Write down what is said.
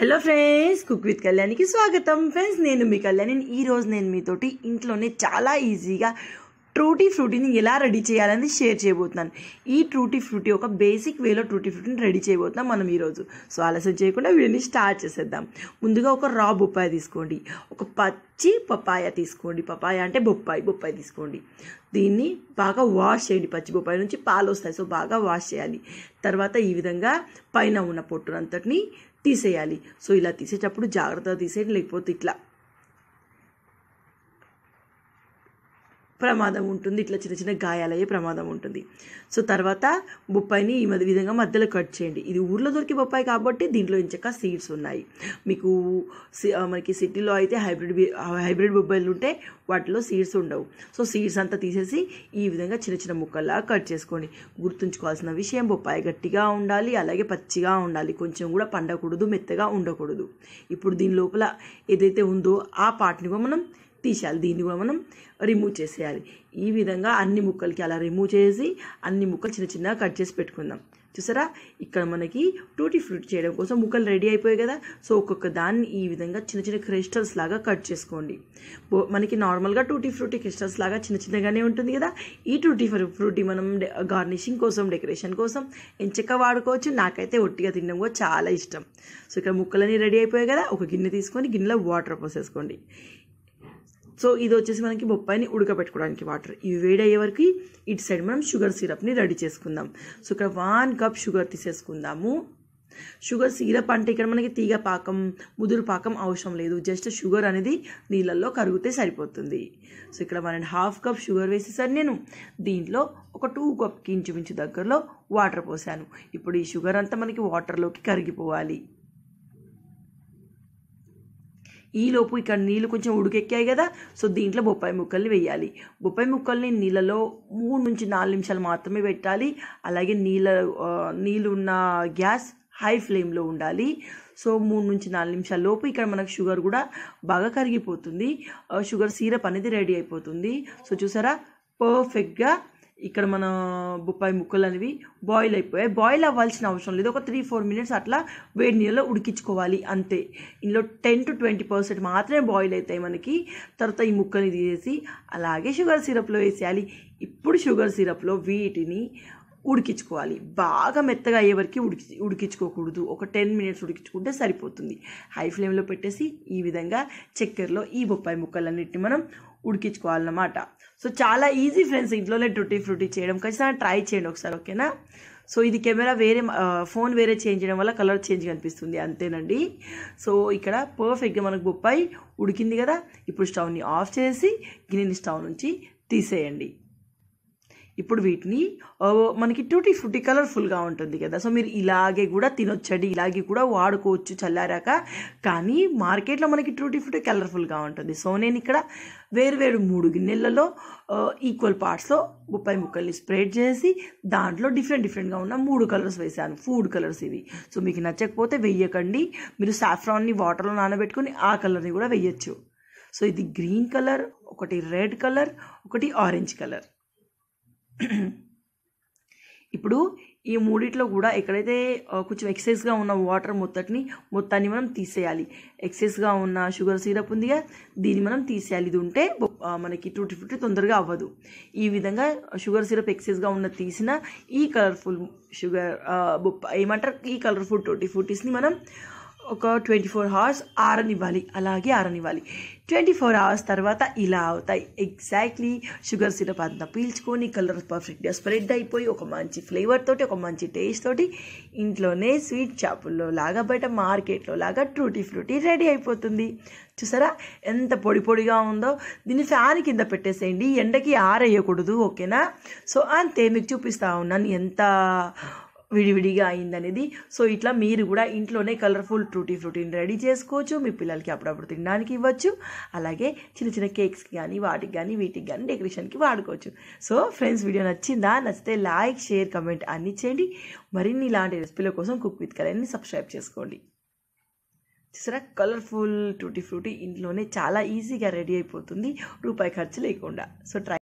hello friends cook with కళ్యాణికి స్వాగతం friends నేను మీ కళ్యాణిని ఈరోజు నేను మీతోటి ఇంట్లోనే చాలా ఈజీగా ట్రూటీ ఫ్రూటీని ఎలా రెడీ చేయాలని షేర్ చేయబోతున్నాను ఈ ట్రూటీ ఫ్రూటీ ఒక బేసిక్ వేలో ట్రూటీ ఫ్రూటీని రెడీ చేయబోతున్నాం మనం ఈరోజు సో ఆలస్యం చేయకుండా వీడియోని స్టార్ట్ చేసేద్దాం ముందుగా ఒక రా బొప్పాయి తీసుకోండి ఒక పచ్చి పపాయ తీసుకోండి పపాయ అంటే బొప్పాయి బొప్పాయి తీసుకోండి దీన్ని బాగా వాష్ చేయండి పచ్చి బొప్పాయి నుంచి పాలు వస్తాయి సో బాగా వాష్ చేయాలి తర్వాత ఈ విధంగా పైన ఉన్న పొట్టునంతటిని తీసేయాలి సో ఇలా తీసేటప్పుడు జాగ్రత్తగా తీసేయండి లేకపోతే ఇట్లా ప్రమాదం ఉంటుంది ఇట్లా చిన్న చిన్న గాయాలయ్యే ప్రమాదం ఉంటుంది సో తర్వాత బొప్పాయిని ఈ మధ్య విధంగా మధ్యలో కట్ చేయండి ఇది ఊర్లో దొరికే బొప్పాయి కాబట్టి దీంట్లో ఇంచక సీడ్స్ ఉన్నాయి మీకు మనకి సిటీలో అయితే హైబ్రిడ్ హైబ్రిడ్ బొబ్బాయిలు ఉంటే వాటిలో సీడ్స్ ఉండవు సో సీడ్స్ అంతా తీసేసి ఈ విధంగా చిన్న చిన్న ముక్కల్లా కట్ చేసుకోండి గుర్తుంచుకోవాల్సిన విషయం బొప్పాయి గట్టిగా ఉండాలి అలాగే పచ్చిగా ఉండాలి కొంచెం కూడా పండకూడదు మెత్తగా ఉండకూడదు ఇప్పుడు దీని లోపల ఏదైతే ఉందో ఆ కూడా మనం తీసేయాలి దీన్ని కూడా మనం రిమూవ్ చేసేయాలి ఈ విధంగా అన్ని ముక్కలకి అలా రిమూవ్ చేసి అన్ని ముక్కలు చిన్న చిన్నగా కట్ చేసి పెట్టుకుందాం చూసారా ఇక్కడ మనకి టూటీ ఫ్రూట్ చేయడం కోసం ముక్కలు రెడీ అయిపోయాయి కదా సో ఒక్కొక్క దాన్ని ఈ విధంగా చిన్న చిన్న క్రిస్టల్స్ లాగా కట్ చేసుకోండి మనకి నార్మల్గా టూటీ ఫ్రూటీ క్రిస్టల్స్ లాగా చిన్న చిన్నగానే ఉంటుంది కదా ఈ టూటీ ఫ్రూటీ మనం గార్నిషింగ్ కోసం డెకరేషన్ కోసం ఎంచక్క వాడుకోవచ్చు నాకైతే ఒట్టిగా తినడం కూడా చాలా ఇష్టం సో ఇక్కడ ముక్కలన్నీ రెడీ అయిపోయాయి కదా ఒక గిన్నె తీసుకొని గిన్నెలో వాటర్ పోసేసుకోండి సో ఇది వచ్చేసి మనకి బొప్పాయిని ఉడకబెట్టుకోవడానికి వాటర్ ఇవి వేడయ్యే వరకు ఇటు సైడ్ మనం షుగర్ సిరప్ని రెడీ చేసుకుందాం సో ఇక్కడ వన్ కప్ షుగర్ తీసేసుకుందాము షుగర్ సిరప్ అంటే ఇక్కడ మనకి తీగ పాకం ముదురు పాకం అవసరం లేదు జస్ట్ షుగర్ అనేది నీళ్ళల్లో కరిగితే సరిపోతుంది సో ఇక్కడ one and half cup sugar వేసేసాను నేను దీంట్లో ఒక టూ కప్కి ఇంచుమించు దగ్గరలో వాటర్ పోసాను ఇప్పుడు ఈ షుగర్ అంతా మనకి వాటర్లోకి కరిగిపోవాలి ఈలోపు ఇక్కడ నీళ్ళు కొంచెం ఉడికెక్కాయి కదా సో దీంట్లో బొప్పాయి ముక్కల్ని వేయాలి బొప్పాయి ముక్కల్ని నీళ్ళలో మూడు నుంచి నాలుగు నిమిషాలు మాత్రమే పెట్టాలి అలాగే నీళ్ళ నీళ్ళు ఉన్న గ్యాస్ హై ఫ్లేమ్లో ఉండాలి సో మూడు నుంచి నాలుగు నిమిషాల లోపు ఇక్కడ మనకు షుగర్ కూడా బాగా కరిగిపోతుంది షుగర్ సిరప్ అనేది రెడీ అయిపోతుంది సో చూసారా పర్ఫెక్ట్గా ఇక్కడ మన బొప్పాయి ముక్కలు అనేవి బాయిల్ అయిపోయాయి బాయిల్ అవ్వాల్సిన అవసరం లేదు ఒక త్రీ ఫోర్ మినిట్స్ అట్లా వేడి నీళ్ళలో ఉడికించుకోవాలి అంతే ఇందులో టెన్ టు ట్వంటీ పర్సెంట్ మాత్రమే బాయిల్ అవుతాయి మనకి తర్వాత ఈ ముక్కల్ని తీసేసి అలాగే షుగర్ సిరప్లో వేసేయాలి ఇప్పుడు షుగర్ సిరప్లో వీటిని ఉడికించుకోవాలి బాగా మెత్తగా అయ్యే వరకు ఉడికి ఉడికించుకోకూడదు ఒక టెన్ మినిట్స్ ఉడికించుకుంటే సరిపోతుంది హై ఫ్లేమ్లో పెట్టేసి ఈ విధంగా చక్కెరలో ఈ బొప్పాయి ముక్కలన్నిటిని మనం ఉడికించుకోవాలన్నమాట సో చాలా ఈజీ ఫ్రెండ్స్ ఇంట్లోనే ట్రుటీ ఫ్రూటీ చేయడం ఖచ్చితంగా ట్రై చేయండి ఒకసారి ఓకేనా సో ఇది కెమెరా వేరే ఫోన్ వేరే చేంజ్ చేయడం వల్ల కలర్ చేంజ్ కనిపిస్తుంది అంతేనండి సో ఇక్కడ పర్ఫెక్ట్గా మనకు బొప్పాయి ఉడికింది కదా ఇప్పుడు స్టవ్ని ఆఫ్ చేసి గిన్నెని స్టవ్ నుంచి తీసేయండి ఇప్పుడు వీటిని మనకి టూటీ ఫ్రూటీ కలర్ఫుల్గా ఉంటుంది కదా సో మీరు ఇలాగే కూడా తినొచ్చండి ఇలాగే కూడా వాడుకోవచ్చు చల్లారాక కానీ మార్కెట్లో మనకి టూటీ ఫ్రూటీ కలర్ఫుల్గా ఉంటుంది సో నేను ఇక్కడ వేరువేరు మూడు గిన్నెలలో ఈక్వల్ పార్ట్స్లో బొప్పాయి ముక్కల్ని స్ప్రెడ్ చేసి దాంట్లో డిఫరెంట్ డిఫరెంట్గా ఉన్న మూడు కలర్స్ వేసాను ఫుడ్ కలర్స్ ఇవి సో మీకు నచ్చకపోతే వెయ్యకండి మీరు సాఫ్రాన్ని వాటర్లో నానబెట్టుకుని ఆ కలర్ని కూడా వెయ్యొచ్చు సో ఇది గ్రీన్ కలర్ ఒకటి రెడ్ కలర్ ఒకటి ఆరెంజ్ కలర్ ఇప్పుడు ఈ మూడిట్లో కూడా ఎక్కడైతే కొంచెం ఎక్సైజ్గా ఉన్న వాటర్ మొత్తటిని మొత్తాన్ని మనం తీసేయాలి ఎక్సైజ్గా ఉన్న షుగర్ సిరప్ ఉందిగా దీన్ని మనం తీసేయాలి ఇది ఉంటే మనకి టూటీ ఫిఫ్టీ తొందరగా అవ్వదు ఈ విధంగా షుగర్ సిరప్ ఎక్సైజ్గా ఉన్న తీసిన ఈ కలర్ఫుల్ షుగర్ ఏమంటారు ఈ కలర్ఫుల్ టూటీ ఫుటీస్ని మనం ఒక ట్వంటీ ఫోర్ అవర్స్ ఆరనివ్వాలి అలాగే ఆరనివ్వాలి ట్వంటీ ఫోర్ అవర్స్ తర్వాత ఇలా అవుతాయి ఎగ్జాక్ట్లీ షుగర్ సిరప్ అంతా పీల్చుకొని కలర్ పర్ఫెక్ట్గా స్ప్రెడ్ అయిపోయి ఒక మంచి ఫ్లేవర్ తోటి ఒక మంచి టేస్ట్ తోటి ఇంట్లోనే స్వీట్ షాపుల్లో లాగా బయట మార్కెట్లో లాగా ట్రూటీ ఫ్రూటీ రెడీ అయిపోతుంది చూసారా ఎంత పొడి పొడిగా ఉందో దీన్ని ఫ్యాన్ కింద పెట్టేసేయండి ఎండకి ఆరేయకూడదు ఓకేనా సో అంతే మీకు చూపిస్తూ ఉన్నాను ఎంత విడివిడిగా అయిందనేది సో ఇట్లా మీరు కూడా ఇంట్లోనే కలర్ఫుల్ ట్రూటీ ఫ్రూటీని రెడీ చేసుకోవచ్చు మీ పిల్లలకి అప్పుడప్పుడు తినడానికి ఇవ్వచ్చు అలాగే చిన్న చిన్న కేక్స్కి కానీ వాటికి కానీ వీటికి కానీ డెకరేషన్కి వాడుకోవచ్చు సో ఫ్రెండ్స్ వీడియో నచ్చిందా నచ్చితే లైక్ షేర్ కమెంట్ అన్నీ చేయండి మరిన్ని ఇలాంటి రెసిపీల కోసం కుక్ విత్ కలర్ని సబ్స్క్రైబ్ చేసుకోండి చూసారా కలర్ఫుల్ ట్రూటీ ఫ్రూటీ ఇంట్లోనే చాలా ఈజీగా రెడీ అయిపోతుంది రూపాయి ఖర్చు లేకుండా సో ట్రై